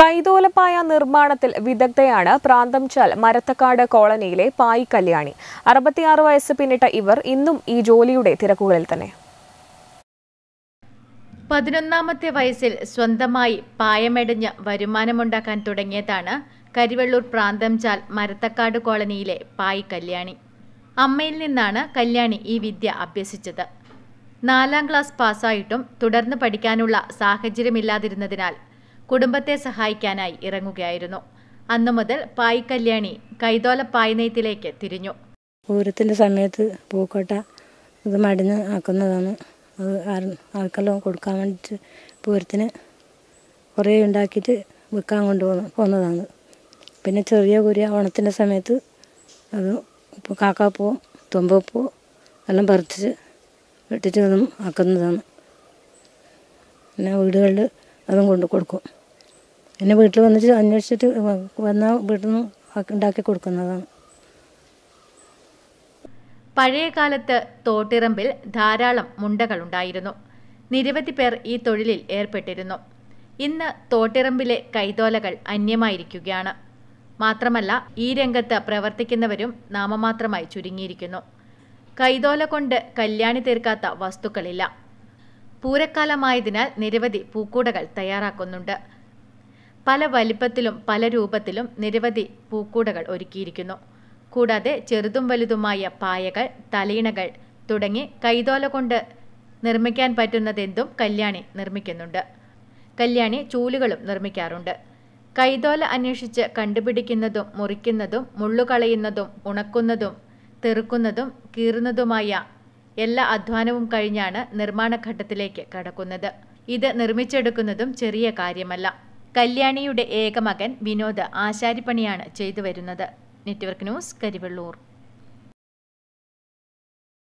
കൈതോലപ്പായ നിർമ്മാണത്തിൽ വിദഗ്ധയാണ് പ്രാന്തംചാൽ മരത്തക്കാട് കോളനിയിലെ പായി കല്യാണി അറുപത്തിയാറ് വയസ്സ് പിന്നിട്ട ഇവർ ഇന്നും ഈ ജോലിയുടെ തിരക്കുകളിൽ തന്നെ പതിനൊന്നാമത്തെ വയസ്സിൽ സ്വന്തമായി പായമെടിഞ്ഞ് വരുമാനമുണ്ടാക്കാൻ തുടങ്ങിയതാണ് കരിവെള്ളൂർ പ്രാന്തംചാൽ മരത്തക്കാട് കോളനിയിലെ പായി കല്യാണി അമ്മയിൽ നിന്നാണ് കല്യാണി ഈ വിദ്യ അഭ്യസിച്ചത് നാലാം ക്ലാസ് പാസ്സായിട്ടും തുടർന്ന് പഠിക്കാനുള്ള സാഹചര്യമില്ലാതിരുന്നതിനാൽ കുടുംബത്തെ സഹായിക്കാനായി ഇറങ്ങുകയായിരുന്നു അന്നു മുതൽ പായ് കല്യാണി കൈതോല നെയ്ത്തിലേക്ക് തിരിഞ്ഞു പൂരത്തിൻ്റെ സമയത്ത് പൂക്കോട്ട ഇത് മടിഞ്ഞ് ആക്കുന്നതാണ് അത് ആൾക്കെല്ലാം കൊടുക്കാൻ വേണ്ടിയിട്ട് പൂരത്തിന് കുറേ ഉണ്ടാക്കിയിട്ട് വിൽക്കാൻ കൊണ്ടുപോകുന്ന പോകുന്നതാണ് പിന്നെ ചെറിയ കുരിയ ഓണത്തിൻ്റെ സമയത്ത് അത് കാക്കാപ്പൂ തുമ്പപ്പൂ എല്ലാം പറിച്ച് വെട്ടിട്ട് അതും ആക്കുന്നതാണ് പിന്നെ വീടുകളിൽ അതും കൊണ്ട് കൊടുക്കും എന്നെ വീട്ടിൽ വന്നിട്ട് അന്വേഷിച്ചിട്ട് വന്നാൽ വീട്ടിൽ നിന്ന് ഉണ്ടാക്കി കൊടുക്കുന്നതാണ് പഴയകാലത്ത് തോട്ടിറമ്പിൽ ധാരാളം മുണ്ടകളുണ്ടായിരുന്നു നിരവധി പേർ ഈ തൊഴിലിൽ ഏർപ്പെട്ടിരുന്നു ഇന്ന് തോട്ടിറമ്പിലെ കൈതോലകൾ അന്യമായിരിക്കുകയാണ് മാത്രമല്ല ഈ രംഗത്ത് പ്രവർത്തിക്കുന്നവരും നാമമാത്രമായി ചുരുങ്ങിയിരിക്കുന്നു കൈതോല കൊണ്ട് കല്യാണി തീർക്കാത്ത വസ്തുക്കളില്ല പൂരക്കാലമായതിനാൽ നിരവധി പൂക്കൂടകൾ തയ്യാറാക്കുന്നുണ്ട് പല വലിപ്പത്തിലും പല രൂപത്തിലും നിരവധി പൂക്കൂടകൾ ഒരുക്കിയിരിക്കുന്നു കൂടാതെ ചെറുതും വലുതുമായ പായകൾ തലയിണകൾ തുടങ്ങി കൈതോല കൊണ്ട് നിർമ്മിക്കാൻ പറ്റുന്നതെന്തും കല്യാണി നിർമ്മിക്കുന്നുണ്ട് കല്യാണി ചൂലുകളും നിർമ്മിക്കാറുണ്ട് കൈതോല അന്വേഷിച്ച് കണ്ടുപിടിക്കുന്നതും മുറിക്കുന്നതും മുള്ളുകളയുന്നതും ഉണക്കുന്നതും തെറുക്കുന്നതും കീറുന്നതുമായ എല്ലാ അധ്വാനവും കഴിഞ്ഞാണ് നിർമ്മാണഘട്ടത്തിലേക്ക് കടക്കുന്നത് ഇത് നിർമ്മിച്ചെടുക്കുന്നതും ചെറിയ കാര്യമല്ല കല്യാണിയുടെ ഏകമകൻ വിനോദ് ആശാരിപ്പണിയാണ് ചെയ്തു വരുന്നത് നെറ്റ്വർക്ക് ന്യൂസ് കരിവെള്ളൂർ